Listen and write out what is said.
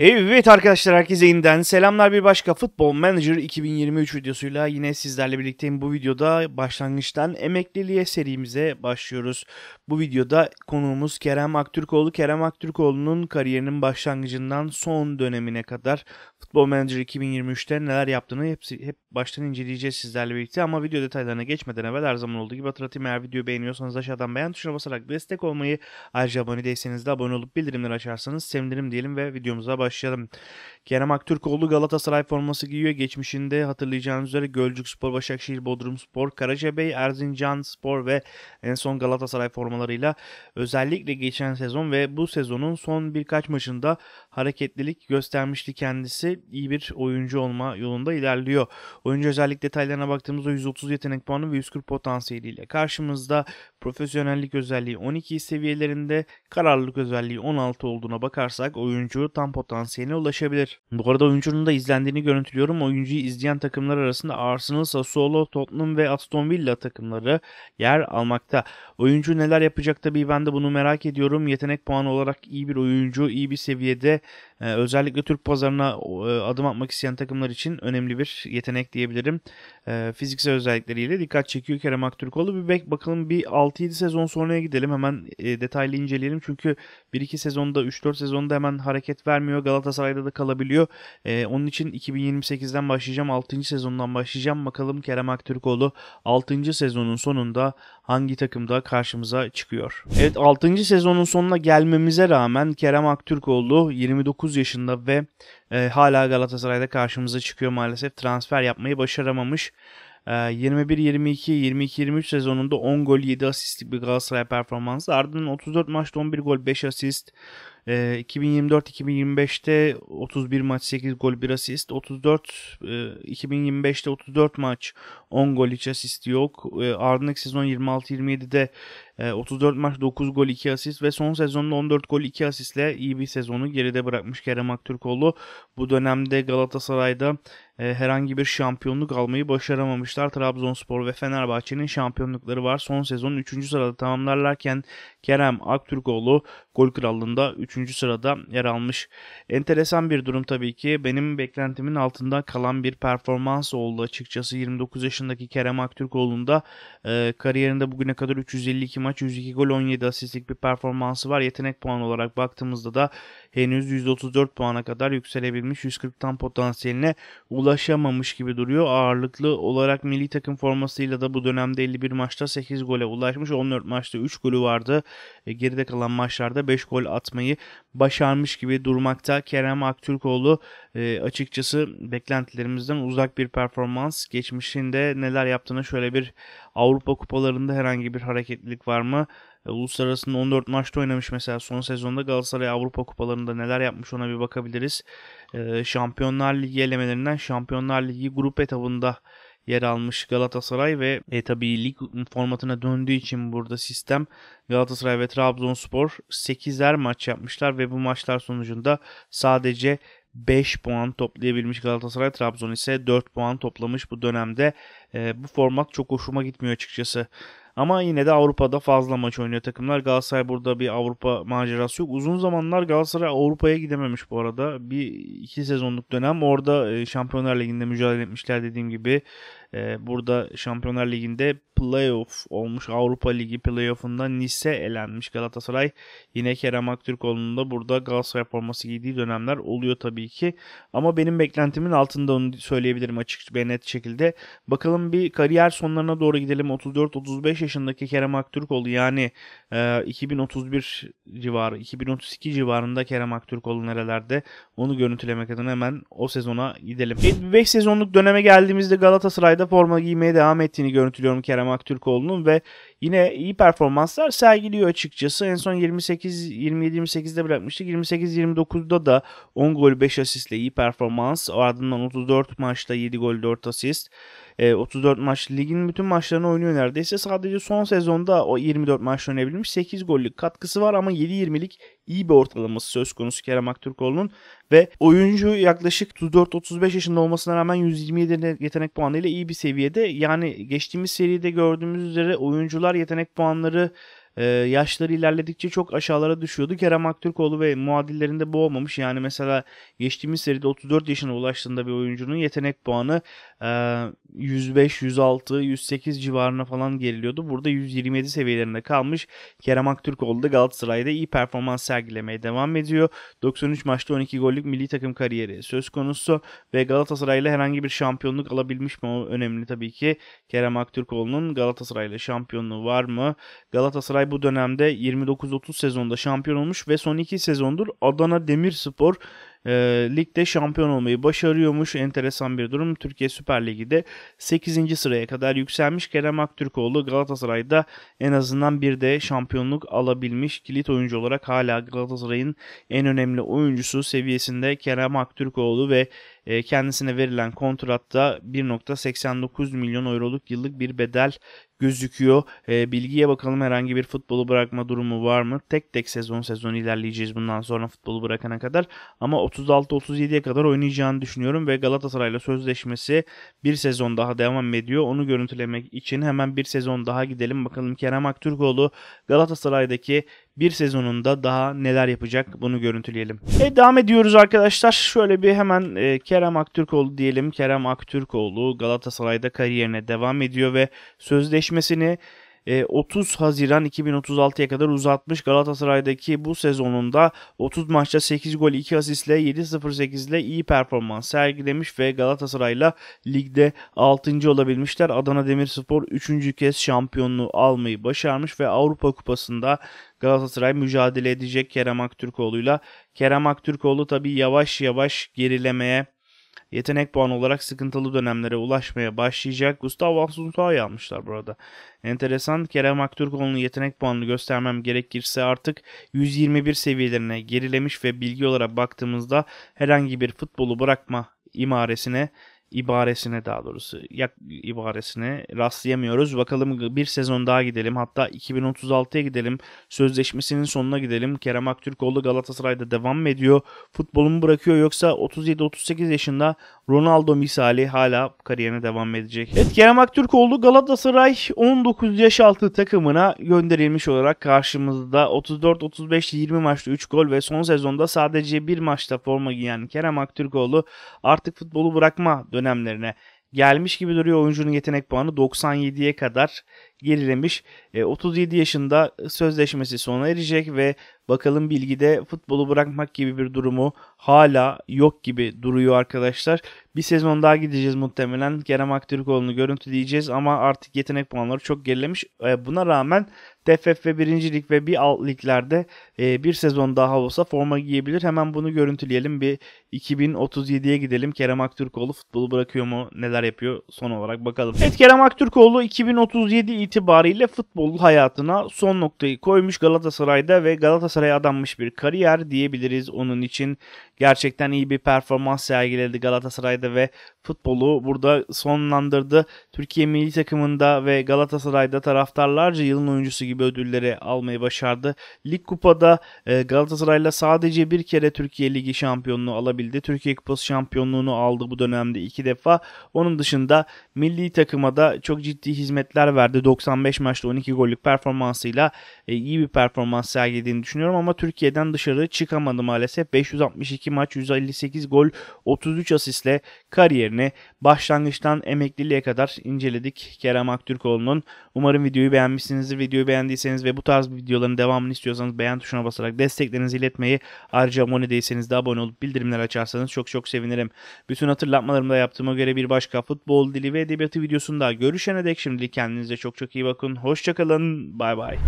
Evet arkadaşlar herkese yeniden selamlar bir başka Futbol Manager 2023 videosuyla yine sizlerle birlikteyim. Bu videoda başlangıçtan emekliliğe serimize başlıyoruz. Bu videoda konuğumuz Kerem Aktürkoğlu. Kerem Aktürkoğlu'nun kariyerinin başlangıcından son dönemine kadar Futbol Manager 2023'te neler yaptığını hepsi, hep baştan inceleyeceğiz sizlerle birlikte. Ama video detaylarına geçmeden evvel her zaman olduğu gibi hatırlatayım. Eğer videoyu beğeniyorsanız aşağıdan beğen tuşuna basarak destek olmayı ayrıca abone değilseniz de abone olup bildirimleri açarsanız sevinirim diyelim ve videomuza başlayalım başlayalım. Kerem Aktürkoğlu Galatasaray forması giyiyor. Geçmişinde hatırlayacağınız üzere Gölcük Spor, Başakşehir, Bodrum Spor, Karacabey, Erzincan Spor ve en son Galatasaray formalarıyla özellikle geçen sezon ve bu sezonun son birkaç maçında hareketlilik göstermişti kendisi. İyi bir oyuncu olma yolunda ilerliyor. Oyuncu özellik detaylarına baktığımızda 130 yetenek puanı ve 140 potansiyeliyle karşımızda profesyonellik özelliği 12 seviyelerinde kararlılık özelliği 16 olduğuna bakarsak oyuncu tam potansiyel potansiyeline ulaşabilir. Bu arada oyuncunun da izlendiğini görüntülüyorum. Oyuncuyu izleyen takımlar arasında Arsenal, Sassuolo, Tottenham ve Aston Villa takımları yer almakta. Oyuncu neler yapacak tabii ben de bunu merak ediyorum. Yetenek puanı olarak iyi bir oyuncu, iyi bir seviyede e, özellikle Türk pazarına e, adım atmak isteyen takımlar için önemli bir yetenek diyebilirim. E, fiziksel özellikleriyle dikkat çekiyor Kerem Aktürkoğlu. Bir bek bakalım bir 6-7 sezon sonraya gidelim. Hemen detaylı inceleyelim. Çünkü 1-2 sezonda 3-4 sezonda hemen hareket vermiyor kalmıyor. Galatasaray'da da kalabiliyor. E, onun için 2028'den başlayacağım. 6. sezondan başlayacağım. Bakalım Kerem Aktürkoğlu 6. sezonun sonunda hangi takımda karşımıza çıkıyor. Evet 6. sezonun sonuna gelmemize rağmen Kerem Aktürkoğlu 29 yaşında ve e, hala Galatasaray'da karşımıza çıkıyor maalesef. Transfer yapmayı başaramamış. 21-22, e, 22-23 sezonunda 10 gol 7 asistlik bir Galatasaray performansı. Ardından 34 maçta 11 gol 5 asist. 2024-2025'te ee, 31 maç 8 gol 1 asist. 34 2025'te 34 maç 10 gol hiç asist yok. E, ee, ardındaki sezon 26-27'de 34 ee, maç 9 gol 2 asist ve son sezonda 14 gol 2 asistle iyi bir sezonu geride bırakmış Kerem Aktürkoğlu. Bu dönemde Galatasaray'da e, herhangi bir şampiyonluk almayı başaramamışlar. Trabzonspor ve Fenerbahçe'nin şampiyonlukları var. Son sezon 3. sırada tamamlarlarken Kerem Aktürkoğlu gol krallığında 3. sırada yer almış. Enteresan bir durum tabii ki. Benim beklentimin altında kalan bir performans oldu açıkçası. 29 yaşındaki Kerem Aktürkoğlu'nda e, kariyerinde bugüne kadar 352 maç maç 102 gol 17 asistlik bir performansı var. Yetenek puanı olarak baktığımızda da henüz 134 puana kadar yükselebilmiş 140 tam potansiyeline ulaşamamış gibi duruyor. Ağırlıklı olarak milli takım formasıyla da bu dönemde 51 maçta 8 gole ulaşmış. 14 maçta 3 golü vardı. E, geride kalan maçlarda 5 gol atmayı başarmış gibi durmakta. Kerem Aktürkoğlu e, açıkçası beklentilerimizden uzak bir performans. Geçmişinde neler yaptığını şöyle bir Avrupa kupalarında herhangi bir hareketlilik var mı? E, uluslararasında 14 maçta oynamış mesela son sezonda Galatasaray Avrupa kupalarında neler yapmış ona bir bakabiliriz. E, Şampiyonlar Ligi elemelerinden Şampiyonlar Ligi grup etabında yer almış Galatasaray ve e, tabii lig formatına döndüğü için burada sistem Galatasaray ve Trabzonspor 8'er maç yapmışlar ve bu maçlar sonucunda sadece 5 puan toplayabilmiş Galatasaray. Trabzon ise 4 puan toplamış bu dönemde. E, bu format çok hoşuma gitmiyor açıkçası. Ama yine de Avrupa'da fazla maç oynuyor takımlar. Galatasaray burada bir Avrupa macerası yok. Uzun zamanlar Galatasaray Avrupa'ya gidememiş bu arada. Bir iki sezonluk dönem orada e, Şampiyonlar Ligi'nde mücadele etmişler dediğim gibi. E, burada Şampiyonlar Ligi'nde playoff olmuş. Avrupa Ligi playoff'unda Nice elenmiş Galatasaray. Yine Kerem Aktürkoğlu'nun da burada Galatasaray forması giydiği dönemler oluyor tabii ki. Ama benim beklentimin altında onu söyleyebilirim açık ve net şekilde. Bakalım bir kariyer sonlarına doğru gidelim. 34-35 yaşındaki Kerem Aktürkoğlu yani e, 2031 civarı, 2032 civarında Kerem Aktürkoğlu nerelerde onu görüntülemek adına hemen o sezona gidelim. 75 sezonluk döneme geldiğimizde Galatasaray maçlarda forma giymeye devam ettiğini görüntülüyorum Kerem Aktürkoğlu'nun ve yine iyi performanslar sergiliyor açıkçası. En son 28 27 28'de bırakmıştı 28 29'da da 10 gol 5 asistle iyi performans. Ardından 34 maçta 7 gol 4 asist. E, 34 maç ligin bütün maçlarını oynuyor neredeyse. Sadece son sezonda o 24 maç oynayabilmiş. 8 gollük katkısı var ama 7-20'lik iyi bir ortalaması söz konusu Kerem Aktürkoğlu'nun ve oyuncu yaklaşık 34-35 yaşında olmasına rağmen 127 yetenek puanıyla iyi bir seviyede. Yani geçtiğimiz seride gördüğümüz üzere oyuncular yetenek puanları e, yaşları ilerledikçe çok aşağılara düşüyordu. Kerem Aktürkoğlu ve muadillerinde bu olmamış. Yani mesela geçtiğimiz seride 34 yaşına ulaştığında bir oyuncunun yetenek puanı 105, 106, 108 civarına falan geriliyordu. Burada 127 seviyelerinde kalmış. Kerem Aktürkoğlu da Galatasaray'da iyi performans sergilemeye devam ediyor. 93 maçta 12 gollük milli takım kariyeri söz konusu ve Galatasaray'la herhangi bir şampiyonluk alabilmiş mi? O önemli tabii ki. Kerem Aktürkoğlu'nun Galatasaray'la şampiyonluğu var mı? Galatasaray bu dönemde 29-30 sezonda şampiyon olmuş ve son iki sezondur Adana Demirspor e, ligde şampiyon olmayı başarıyormuş. Enteresan bir durum. Türkiye Süper Süper Lig'de 8. sıraya kadar yükselmiş Kerem Aktürkoğlu Galatasaray'da en azından bir de şampiyonluk alabilmiş kilit oyuncu olarak hala Galatasaray'ın en önemli oyuncusu seviyesinde Kerem Aktürkoğlu ve e, kendisine verilen kontratta 1.89 milyon euroluk yıllık bir bedel gözüküyor. E, bilgiye bakalım herhangi bir futbolu bırakma durumu var mı? Tek tek sezon sezon ilerleyeceğiz bundan sonra futbolu bırakana kadar. Ama 36-37'ye kadar oynayacağını düşünüyorum ve Galatasaray'la sözleşmesi bir sezon daha devam ediyor. Onu görüntülemek için hemen bir sezon daha gidelim. Bakalım Kerem Aktürkoğlu Galatasaray'daki bir sezonunda daha neler yapacak bunu görüntüleyelim. Evet devam ediyoruz arkadaşlar. Şöyle bir hemen e, Kerem Aktürkoğlu diyelim. Kerem Aktürkoğlu Galatasaray'da kariyerine devam ediyor ve sözleşmesini 30 e, Haziran 2036'ya kadar uzatmış Galatasaray'daki bu sezonunda 30 maçta 8 gol 2 asistle 7-0-8 ile iyi performans sergilemiş ve Galatasaray'la ligde 6. olabilmişler. Adana Demirspor 3. kez şampiyonluğu almayı başarmış ve Avrupa Kupası'nda Galatasaray mücadele edecek Kerem Aktürkoğlu'yla. Kerem Aktürkoğlu tabii yavaş yavaş gerilemeye yetenek puanı olarak sıkıntılı dönemlere ulaşmaya başlayacak Gustavo Asunto'yu almışlar burada. Enteresan Kerem Aktürkoğlu'nun yetenek puanını göstermem gerekirse artık 121 seviyelerine gerilemiş ve bilgi olarak baktığımızda herhangi bir futbolu bırakma imaresine ibaresine daha doğrusu yak ibaresine rastlayamıyoruz. Bakalım bir sezon daha gidelim hatta 2036'ya gidelim. Sözleşmesinin sonuna gidelim. Kerem Aktürkoğlu Galatasaray'da devam mı ediyor? Futbolumu bırakıyor yoksa 37-38 yaşında Ronaldo misali hala kariyerine devam edecek. Evet Kerem Aktürkoğlu Galatasaray 19 yaş altı takımına gönderilmiş olarak karşımızda 34-35-20 maçta 3 gol ve son sezonda sadece bir maçta forma giyen Kerem Aktürkoğlu artık futbolu bırakma dönemlerine gelmiş gibi duruyor. Oyuncunun yetenek puanı 97'ye kadar gerilemiş. 37 e, yaşında sözleşmesi sona erecek ve bakalım bilgide futbolu bırakmak gibi bir durumu hala yok gibi duruyor arkadaşlar. Bir sezon daha gideceğiz muhtemelen. Kerem Aktürkoğlu'nu görüntüleyeceğiz ama artık yetenek puanları çok gerilemiş. E, buna rağmen TFF ve 1. Lig ve bir alt liglerde e, bir sezon daha olsa forma giyebilir. Hemen bunu görüntüleyelim. Bir 2037'ye gidelim. Kerem Aktürkoğlu futbolu bırakıyor mu? Neler yapıyor? Son olarak bakalım. Evet Kerem Aktürkoğlu 2037 itibariyle futbol hayatına son noktayı koymuş Galatasaray'da ve Galatasaray'a adanmış bir kariyer diyebiliriz onun için. Gerçekten iyi bir performans sergiledi Galatasaray'da ve futbolu burada sonlandırdı. Türkiye milli takımında ve Galatasaray'da taraftarlarca yılın oyuncusu gibi ödülleri almayı başardı. Lig Kupa'da e, Galatasaray'la sadece bir kere Türkiye Ligi şampiyonluğu alabildi. Türkiye Kupası şampiyonluğunu aldı bu dönemde iki defa. Onun dışında milli takıma da çok ciddi hizmetler verdi. 95 maçta 12 gollük performansıyla e, iyi bir performans sergilediğini düşünüyorum ama Türkiye'den dışarı çıkamadı maalesef. 562 maç, 158 gol, 33 asistle kariyerini başlangıçtan emekliliğe kadar inceledik Kerem Aktürkoğlu'nun. Umarım videoyu beğenmişsinizdir. Videoyu beğendiyseniz ve bu tarz videoların devamını istiyorsanız beğen tuşuna basarak desteklerinizi iletmeyi ayrıca abone değilseniz de abone olup bildirimler açarsanız çok çok sevinirim. Bütün hatırlatmalarımda yaptığıma göre bir başka futbol dili ve edebiyatı videosunda görüşene dek şimdilik kendinize çok çok çok iyi bakın. Hoşçakalın. Bay bay.